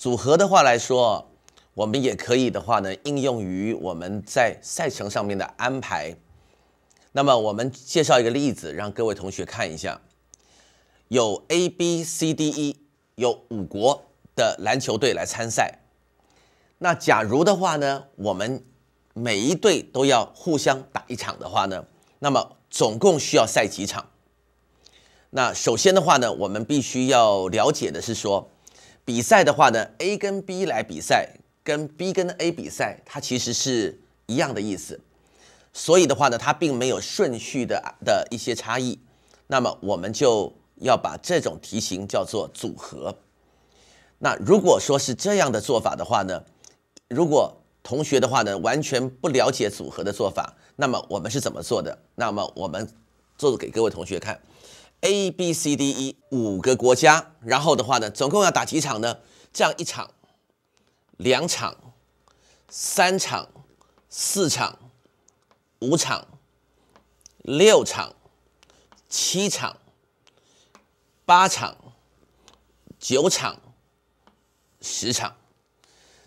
组合的话来说，我们也可以的话呢，应用于我们在赛程上面的安排。那么我们介绍一个例子，让各位同学看一下。有 A、B、C、D、E，有五国的篮球队来参赛。那假如的话呢，我们每一队都要互相打一场的话呢，那么总共需要赛几场？那首先的话呢，我们必须要了解的是说。比赛的话呢，A 跟 B 来比赛，跟 B 跟 A 比赛，它其实是一样的意思。所以的话呢，它并没有顺序的的一些差异。那么我们就要把这种题型叫做组合。那如果说是这样的做法的话呢，如果同学的话呢完全不了解组合的做法，那么我们是怎么做的？那么我们做给各位同学看。A、B、C、D、E 五个国家，然后的话呢，总共要打几场呢？这样一场、两场、三场、四场、五场、六场、七场、八场、九场、十场，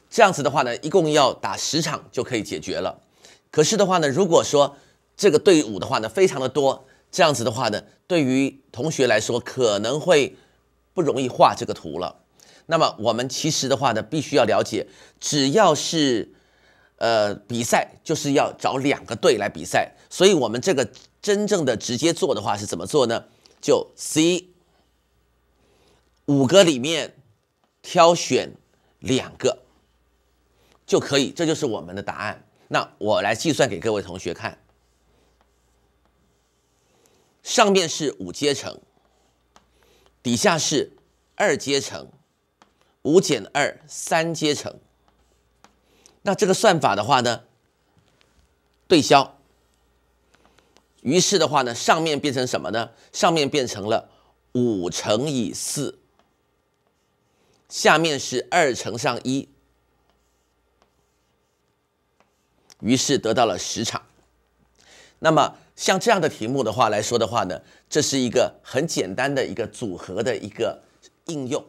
这样子的话呢，一共要打十场就可以解决了。可是的话呢，如果说这个队伍的话呢，非常的多。这样子的话呢，对于同学来说可能会不容易画这个图了。那么我们其实的话呢，必须要了解，只要是呃比赛，就是要找两个队来比赛。所以，我们这个真正的直接做的话是怎么做呢？就 C 五个里面挑选两个就可以，这就是我们的答案。那我来计算给各位同学看。上面是五阶层，底下是二阶层，五减二三阶层。那这个算法的话呢，对消。于是的话呢，上面变成什么呢？上面变成了五乘以四，下面是二乘上一，于是得到了十场。那么。像这样的题目的话来说的话呢，这是一个很简单的一个组合的一个应用。